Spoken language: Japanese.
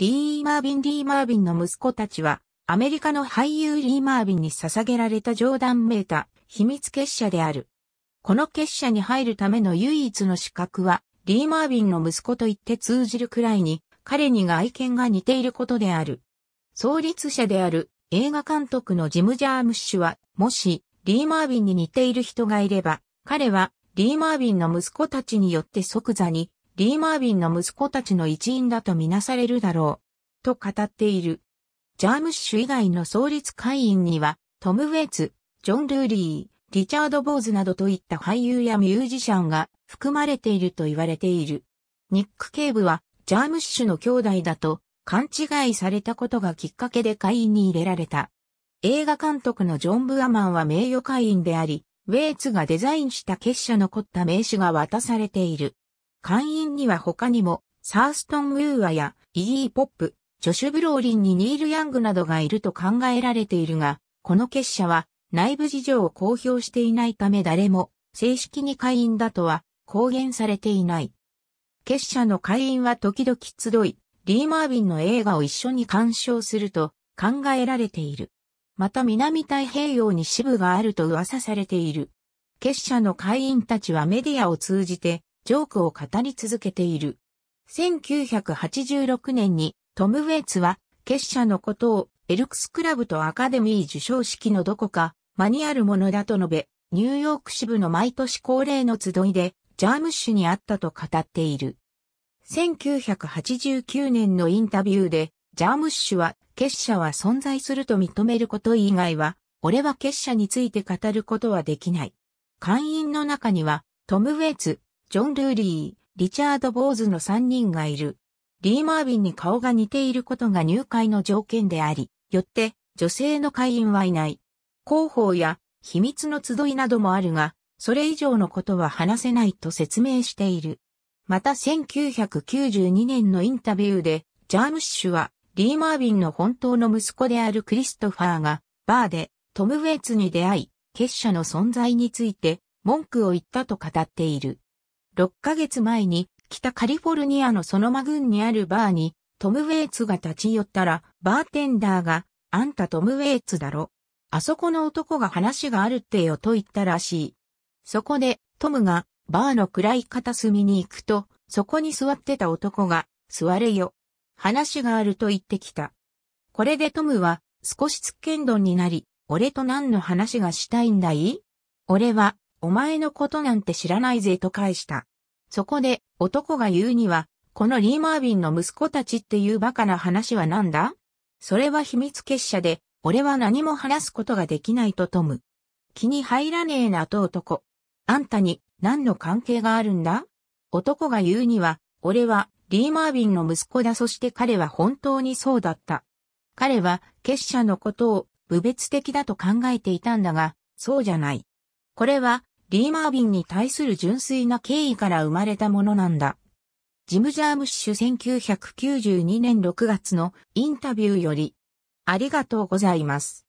リー・マービン・リー・マービンの息子たちは、アメリカの俳優リー・マービンに捧げられた冗談めいた秘密結社である。この結社に入るための唯一の資格は、リー・マービンの息子と言って通じるくらいに、彼に外見が似ていることである。創立者である映画監督のジム・ジャームッシュは、もし、リー・マービンに似ている人がいれば、彼は、リー・マービンの息子たちによって即座にリー・マービンの息子たちの一員だとみなされるだろう、と語っている。ジャームッシュ以外の創立会員には、トム・ウェイツ、ジョン・ルーリー、リチャード・ボーズなどといった俳優やミュージシャンが含まれていると言われている。ニック・ケーブは、ジャームッシュの兄弟だと勘違いされたことがきっかけで会員に入れられた。映画監督のジョン・ブアマンは名誉会員であり、ウェイツがデザインした結社の凝った名刺が渡されている。会員には他にも、サーストン・ウーアや、イギー・ポップ、ジョシュ・ブローリンにニール・ヤングなどがいると考えられているが、この結社は内部事情を公表していないため誰も正式に会員だとは公言されていない。結社の会員は時々集い、リー・マービンの映画を一緒に鑑賞すると考えられている。また南太平洋に支部があると噂されている。結社の会員たちはメディアを通じてジョークを語り続けている。1986年にトム・ウェイツは結社のことをエルクスクラブとアカデミー受賞式のどこか間にあるものだと述べ、ニューヨーク支部の毎年恒例の集いでジャームッシュに会ったと語っている。1989年のインタビューでジャームッシュは結社は存在すると認めること以外は俺は結社について語ることはできない。会員の中にはトム・ウェイツ、ジョン・ルーリー、リチャード・ボーズの3人がいる。リー・マービンに顔が似ていることが入会の条件であり、よって女性の会員はいない。広報や秘密の集いなどもあるが、それ以上のことは話せないと説明している。また1992年のインタビューで、ジャームッシュは、リー・マービンの本当の息子であるクリストファーが、バーで、トム・ウェイツに出会い、結社の存在について、文句を言ったと語っている。6ヶ月前に北カリフォルニアのソノマ郡にあるバーにトム・ウェイツが立ち寄ったらバーテンダーがあんたトム・ウェイツだろ。あそこの男が話があるってよと言ったらしい。そこでトムがバーの暗い片隅に行くとそこに座ってた男が座れよ。話があると言ってきた。これでトムは少しつっけんどんになり、俺と何の話がしたいんだい俺はお前のことなんて知らないぜと返した。そこで男が言うには、このリー・マービンの息子たちっていうバカな話は何だそれは秘密結社で、俺は何も話すことができないとトム。気に入らねえなと男。あんたに何の関係があるんだ男が言うには、俺はリー・マービンの息子だそして彼は本当にそうだった。彼は結社のことを無別的だと考えていたんだが、そうじゃない。これはリー・マービンに対する純粋な敬意から生まれたものなんだ。ジム・ジャームッシュ1992年6月のインタビューより、ありがとうございます。